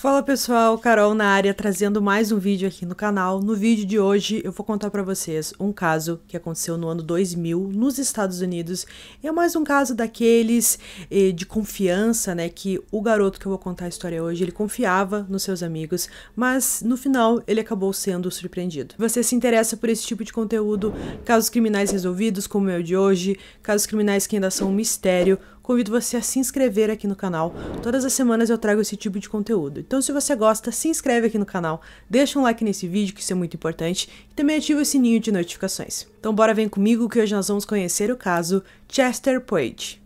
Fala pessoal, Carol na área trazendo mais um vídeo aqui no canal. No vídeo de hoje eu vou contar para vocês um caso que aconteceu no ano 2000 nos Estados Unidos. É mais um caso daqueles eh, de confiança, né, que o garoto que eu vou contar a história hoje, ele confiava nos seus amigos, mas no final ele acabou sendo surpreendido. Você se interessa por esse tipo de conteúdo, casos criminais resolvidos como é o de hoje, casos criminais que ainda são um mistério, convido você a se inscrever aqui no canal. Todas as semanas eu trago esse tipo de conteúdo. Então se você gosta, se inscreve aqui no canal, deixa um like nesse vídeo, que isso é muito importante, e também ativa o sininho de notificações. Então bora vem comigo que hoje nós vamos conhecer o caso Chester Page.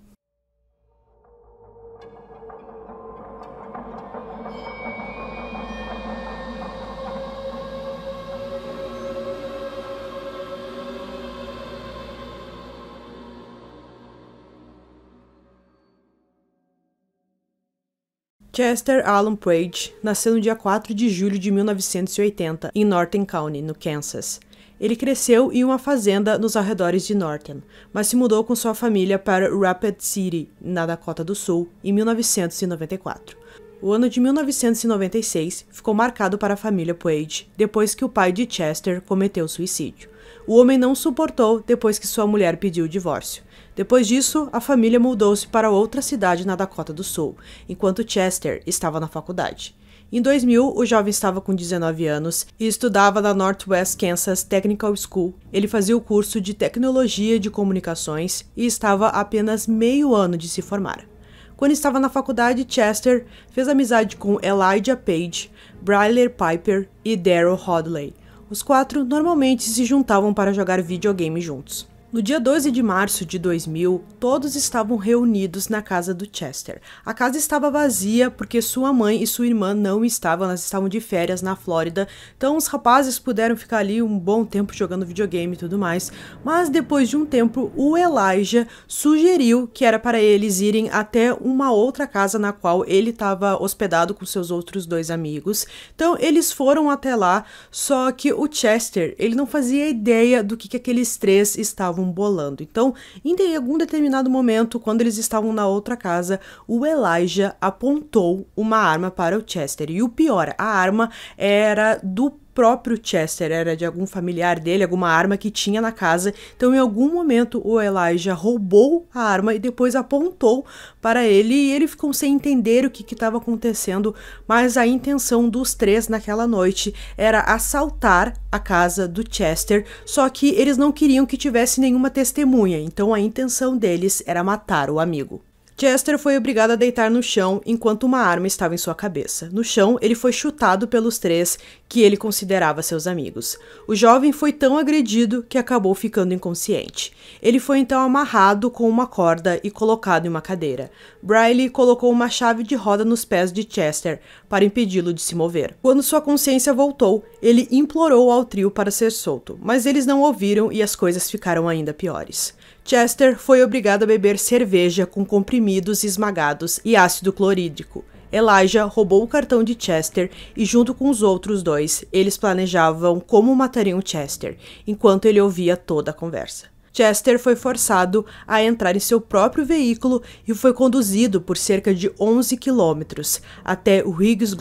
Chester Alan Page nasceu no dia 4 de julho de 1980 em Norton County, no Kansas. Ele cresceu em uma fazenda nos arredores de Norton, mas se mudou com sua família para Rapid City, na Dakota do Sul, em 1994. O ano de 1996 ficou marcado para a família Page depois que o pai de Chester cometeu suicídio o homem não suportou depois que sua mulher pediu o divórcio. Depois disso, a família mudou-se para outra cidade na Dakota do Sul, enquanto Chester estava na faculdade. Em 2000, o jovem estava com 19 anos e estudava na Northwest Kansas Technical School. Ele fazia o curso de Tecnologia de Comunicações e estava apenas meio ano de se formar. Quando estava na faculdade, Chester fez amizade com Elijah Page, Bryler Piper e Daryl Hodley, os quatro normalmente se juntavam para jogar videogame juntos. No dia 12 de março de 2000, todos estavam reunidos na casa do Chester. A casa estava vazia porque sua mãe e sua irmã não estavam, elas estavam de férias na Flórida, então os rapazes puderam ficar ali um bom tempo jogando videogame e tudo mais. Mas depois de um tempo, o Elijah sugeriu que era para eles irem até uma outra casa na qual ele estava hospedado com seus outros dois amigos. Então eles foram até lá, só que o Chester, ele não fazia ideia do que, que aqueles três estavam estavam bolando. Então, em algum determinado momento, quando eles estavam na outra casa, o Elijah apontou uma arma para o Chester. E o pior, a arma era do próprio Chester, era de algum familiar dele, alguma arma que tinha na casa. Então, em algum momento, o Elijah roubou a arma e depois apontou para ele e ele ficou sem entender o que estava acontecendo. Mas a intenção dos três naquela noite era assaltar a casa do Chester, só que eles não queriam que tivesse nenhuma testemunha, então a intenção deles era matar o amigo. Chester foi obrigado a deitar no chão enquanto uma arma estava em sua cabeça. No chão, ele foi chutado pelos três que ele considerava seus amigos. O jovem foi tão agredido que acabou ficando inconsciente. Ele foi então amarrado com uma corda e colocado em uma cadeira. Briley colocou uma chave de roda nos pés de Chester para impedi-lo de se mover. Quando sua consciência voltou, ele implorou ao trio para ser solto, mas eles não ouviram e as coisas ficaram ainda piores. Chester foi obrigado a beber cerveja com comprimidos esmagados e ácido clorídrico. Elijah roubou o cartão de Chester e, junto com os outros dois, eles planejavam como matariam Chester, enquanto ele ouvia toda a conversa. Chester foi forçado a entrar em seu próprio veículo e foi conduzido por cerca de 11 quilômetros até o Higgs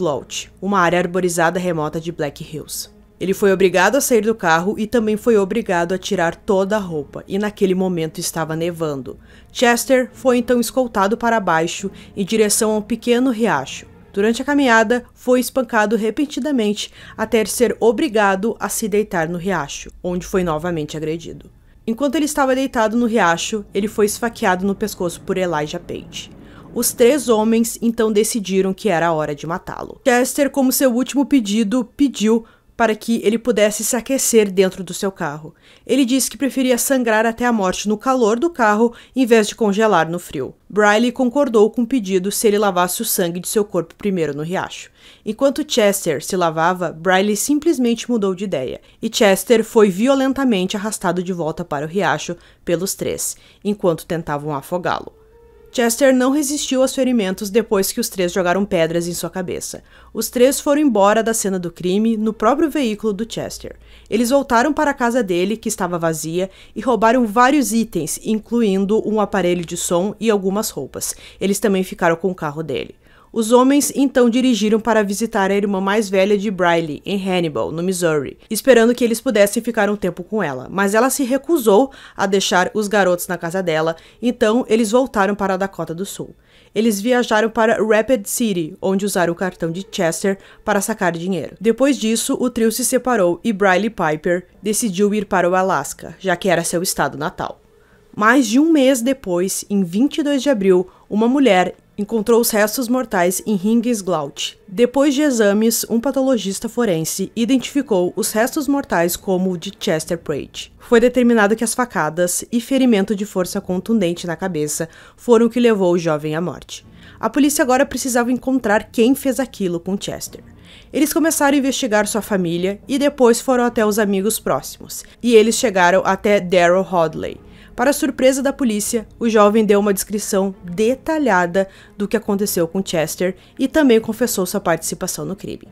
uma área arborizada remota de Black Hills. Ele foi obrigado a sair do carro e também foi obrigado a tirar toda a roupa, e naquele momento estava nevando. Chester foi então escoltado para baixo em direção a um pequeno riacho. Durante a caminhada, foi espancado repentinamente até ser obrigado a se deitar no riacho, onde foi novamente agredido. Enquanto ele estava deitado no riacho, ele foi esfaqueado no pescoço por Elijah Page. Os três homens então decidiram que era hora de matá-lo. Chester, como seu último pedido, pediu para que ele pudesse se aquecer dentro do seu carro. Ele disse que preferia sangrar até a morte no calor do carro em vez de congelar no frio. Briley concordou com o pedido se ele lavasse o sangue de seu corpo primeiro no riacho. Enquanto Chester se lavava, Briley simplesmente mudou de ideia, e Chester foi violentamente arrastado de volta para o riacho pelos três, enquanto tentavam afogá-lo. Chester não resistiu aos ferimentos depois que os três jogaram pedras em sua cabeça. Os três foram embora da cena do crime no próprio veículo do Chester. Eles voltaram para a casa dele, que estava vazia, e roubaram vários itens, incluindo um aparelho de som e algumas roupas. Eles também ficaram com o carro dele. Os homens então dirigiram para visitar a irmã mais velha de Briley, em Hannibal, no Missouri, esperando que eles pudessem ficar um tempo com ela, mas ela se recusou a deixar os garotos na casa dela, então eles voltaram para a Dakota do Sul. Eles viajaram para Rapid City, onde usaram o cartão de Chester para sacar dinheiro. Depois disso, o trio se separou e Briley Piper decidiu ir para o Alasca, já que era seu estado natal. Mais de um mês depois, em 22 de abril, uma mulher encontrou os restos mortais em Hingisglaut. Depois de exames, um patologista forense identificou os restos mortais como o de Chester Prate. Foi determinado que as facadas e ferimento de força contundente na cabeça foram o que levou o jovem à morte. A polícia agora precisava encontrar quem fez aquilo com Chester. Eles começaram a investigar sua família e depois foram até os amigos próximos, e eles chegaram até Daryl Hodley, para surpresa da polícia, o jovem deu uma descrição detalhada do que aconteceu com Chester e também confessou sua participação no crime.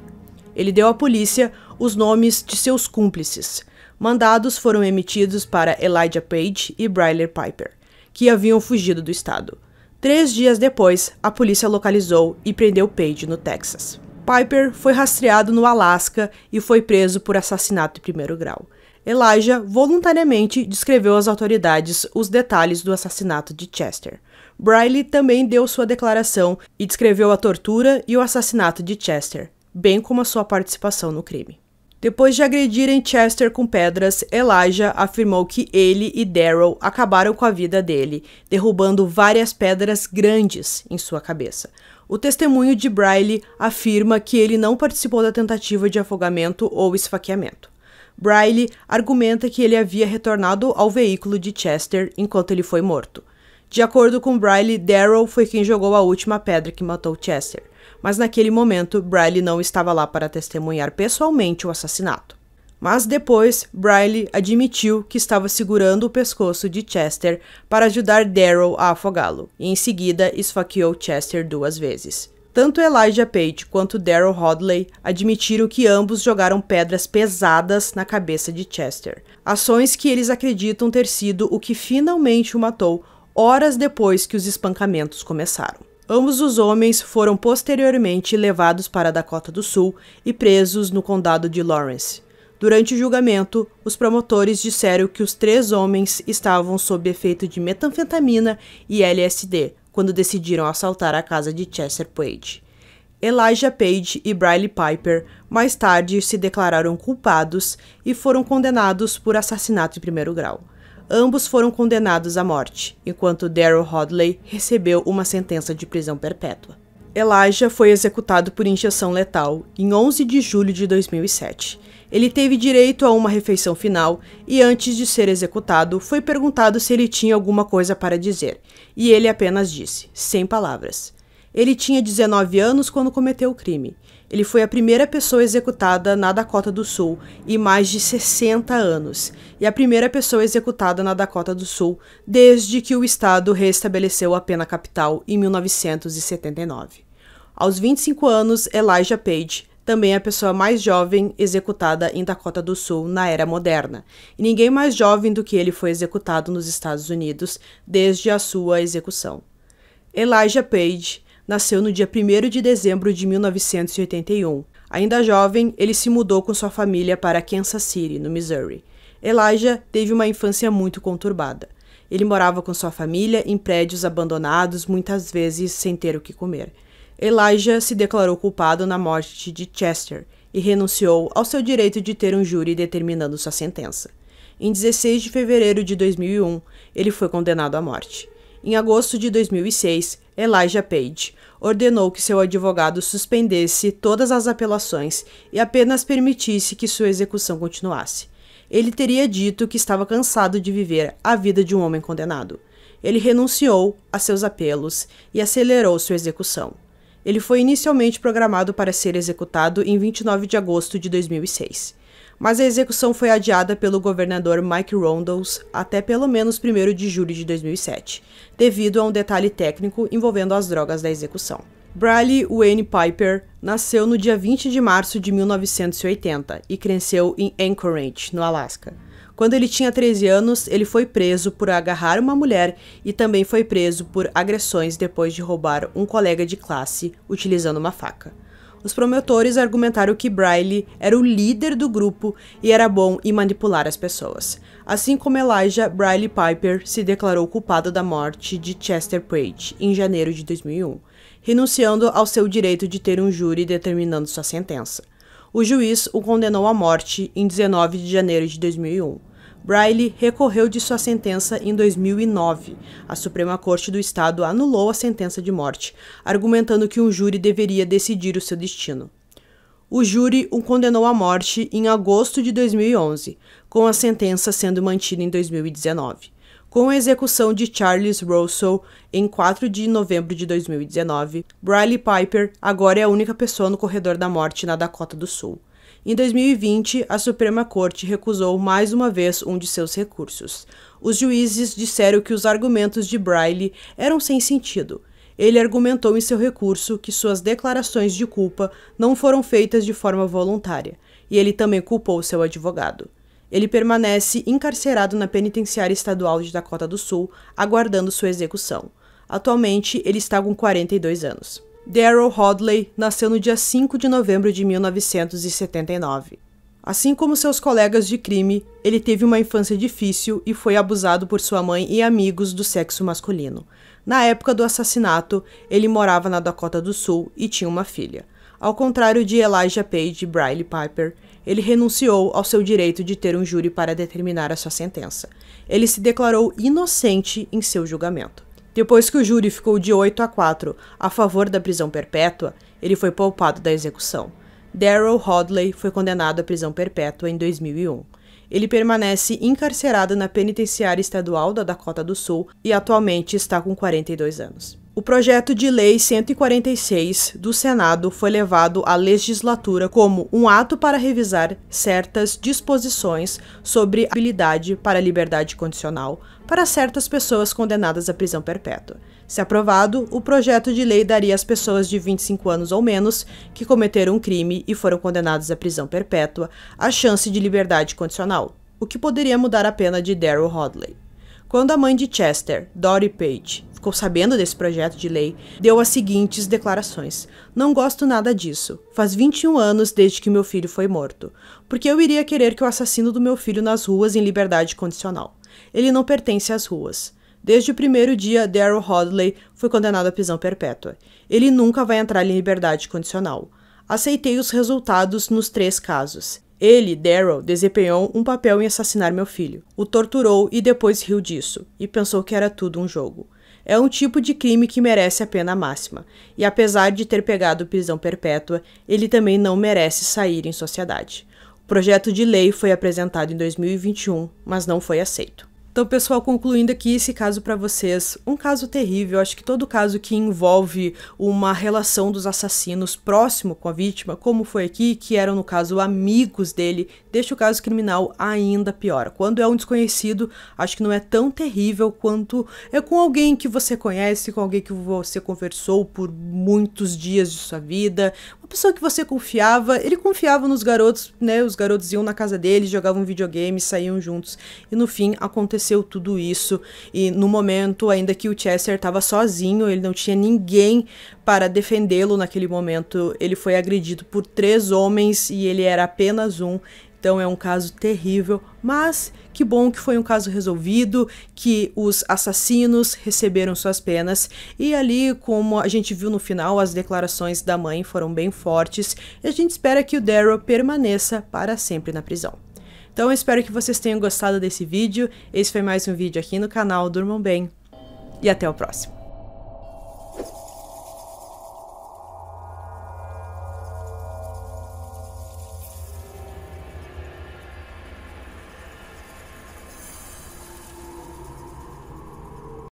Ele deu à polícia os nomes de seus cúmplices. Mandados foram emitidos para Elijah Page e Bryler Piper, que haviam fugido do estado. Três dias depois, a polícia localizou e prendeu Page no Texas. Piper foi rastreado no Alasca e foi preso por assassinato de primeiro grau. Elijah voluntariamente descreveu às autoridades os detalhes do assassinato de Chester. Briley também deu sua declaração e descreveu a tortura e o assassinato de Chester, bem como a sua participação no crime. Depois de agredirem Chester com pedras, Elijah afirmou que ele e Daryl acabaram com a vida dele, derrubando várias pedras grandes em sua cabeça. O testemunho de Briley afirma que ele não participou da tentativa de afogamento ou esfaqueamento. Briley argumenta que ele havia retornado ao veículo de Chester enquanto ele foi morto. De acordo com Briley, Darrell foi quem jogou a última pedra que matou Chester, mas naquele momento Briley não estava lá para testemunhar pessoalmente o assassinato. Mas depois, Briley admitiu que estava segurando o pescoço de Chester para ajudar Daryl a afogá-lo, e em seguida esfaqueou Chester duas vezes. Tanto Elijah Page quanto Daryl Hodley admitiram que ambos jogaram pedras pesadas na cabeça de Chester, ações que eles acreditam ter sido o que finalmente o matou horas depois que os espancamentos começaram. Ambos os homens foram posteriormente levados para Dakota do Sul e presos no condado de Lawrence. Durante o julgamento, os promotores disseram que os três homens estavam sob efeito de metanfetamina e LSD quando decidiram assaltar a casa de Chester Page. Elijah Page e Briley Piper mais tarde se declararam culpados e foram condenados por assassinato em primeiro grau. Ambos foram condenados à morte, enquanto Daryl Hodley recebeu uma sentença de prisão perpétua. Elijah foi executado por injeção letal em 11 de julho de 2007 ele teve direito a uma refeição final e, antes de ser executado, foi perguntado se ele tinha alguma coisa para dizer. E ele apenas disse, sem palavras. Ele tinha 19 anos quando cometeu o crime. Ele foi a primeira pessoa executada na Dakota do Sul em mais de 60 anos, e a primeira pessoa executada na Dakota do Sul desde que o estado restabeleceu a pena capital em 1979. Aos 25 anos, Elijah Page também é a pessoa mais jovem executada em Dakota do Sul na era moderna, e ninguém mais jovem do que ele foi executado nos Estados Unidos desde a sua execução. Elijah Page nasceu no dia 1 de dezembro de 1981. Ainda jovem, ele se mudou com sua família para Kansas City, no Missouri. Elijah teve uma infância muito conturbada. Ele morava com sua família em prédios abandonados, muitas vezes sem ter o que comer. Elijah se declarou culpado na morte de Chester e renunciou ao seu direito de ter um júri determinando sua sentença. Em 16 de fevereiro de 2001, ele foi condenado à morte. Em agosto de 2006, Elijah Page ordenou que seu advogado suspendesse todas as apelações e apenas permitisse que sua execução continuasse. Ele teria dito que estava cansado de viver a vida de um homem condenado. Ele renunciou a seus apelos e acelerou sua execução. Ele foi inicialmente programado para ser executado em 29 de agosto de 2006, mas a execução foi adiada pelo governador Mike Rondos até pelo menos 1 de julho de 2007, devido a um detalhe técnico envolvendo as drogas da execução. Bradley Wayne Piper nasceu no dia 20 de março de 1980 e cresceu em Anchorage, no Alasca. Quando ele tinha 13 anos, ele foi preso por agarrar uma mulher e também foi preso por agressões depois de roubar um colega de classe utilizando uma faca. Os promotores argumentaram que Briley era o líder do grupo e era bom em manipular as pessoas. Assim como Elijah, Briley Piper se declarou culpado da morte de Chester Page em janeiro de 2001, renunciando ao seu direito de ter um júri determinando sua sentença. O juiz o condenou à morte em 19 de janeiro de 2001. Briley recorreu de sua sentença em 2009. A Suprema Corte do Estado anulou a sentença de morte, argumentando que um júri deveria decidir o seu destino. O júri o condenou à morte em agosto de 2011, com a sentença sendo mantida em 2019. Com a execução de Charles Russell em 4 de novembro de 2019, Briley Piper agora é a única pessoa no corredor da morte na Dakota do Sul. Em 2020, a Suprema Corte recusou mais uma vez um de seus recursos. Os juízes disseram que os argumentos de Braille eram sem sentido. Ele argumentou em seu recurso que suas declarações de culpa não foram feitas de forma voluntária, e ele também culpou seu advogado. Ele permanece encarcerado na penitenciária estadual de Dakota do Sul, aguardando sua execução. Atualmente, ele está com 42 anos. Daryl Hodley nasceu no dia 5 de novembro de 1979. Assim como seus colegas de crime, ele teve uma infância difícil e foi abusado por sua mãe e amigos do sexo masculino. Na época do assassinato, ele morava na Dakota do Sul e tinha uma filha. Ao contrário de Elijah Page e Briley Piper, ele renunciou ao seu direito de ter um júri para determinar a sua sentença. Ele se declarou inocente em seu julgamento. Depois que o júri ficou de 8 a 4 a favor da prisão perpétua, ele foi poupado da execução. Daryl Hodley foi condenado à prisão perpétua em 2001. Ele permanece encarcerado na penitenciária estadual da Dakota do Sul e atualmente está com 42 anos. O projeto de lei 146 do Senado foi levado à legislatura como um ato para revisar certas disposições sobre habilidade para liberdade condicional, para certas pessoas condenadas à prisão perpétua. Se aprovado, o projeto de lei daria às pessoas de 25 anos ou menos que cometeram um crime e foram condenadas à prisão perpétua a chance de liberdade condicional, o que poderia mudar a pena de Daryl Hodley. Quando a mãe de Chester, Dory Page, ficou sabendo desse projeto de lei, deu as seguintes declarações: Não gosto nada disso. Faz 21 anos desde que meu filho foi morto. Porque eu iria querer que o assassino do meu filho nas ruas em liberdade condicional ele não pertence às ruas. Desde o primeiro dia, Daryl Hodley foi condenado à prisão perpétua. Ele nunca vai entrar em liberdade condicional. Aceitei os resultados nos três casos. Ele, Daryl, desempenhou um papel em assassinar meu filho. O torturou e depois riu disso, e pensou que era tudo um jogo. É um tipo de crime que merece a pena máxima, e apesar de ter pegado prisão perpétua, ele também não merece sair em sociedade projeto de lei foi apresentado em 2021, mas não foi aceito. Então, pessoal, concluindo aqui esse caso para vocês, um caso terrível. Acho que todo caso que envolve uma relação dos assassinos próximo com a vítima, como foi aqui, que eram no caso amigos dele, deixa o caso criminal ainda pior. Quando é um desconhecido, acho que não é tão terrível quanto é com alguém que você conhece, com alguém que você conversou por muitos dias de sua vida, pessoa que você confiava, ele confiava nos garotos, né? Os garotos iam na casa dele, jogavam videogame, saíam juntos. E no fim aconteceu tudo isso. E no momento, ainda que o Chester estava sozinho, ele não tinha ninguém para defendê-lo naquele momento. Ele foi agredido por três homens e ele era apenas um. Então é um caso terrível, mas que bom que foi um caso resolvido, que os assassinos receberam suas penas e ali, como a gente viu no final, as declarações da mãe foram bem fortes e a gente espera que o Daryl permaneça para sempre na prisão. Então eu espero que vocês tenham gostado desse vídeo, esse foi mais um vídeo aqui no canal Durmam Bem e até o próximo.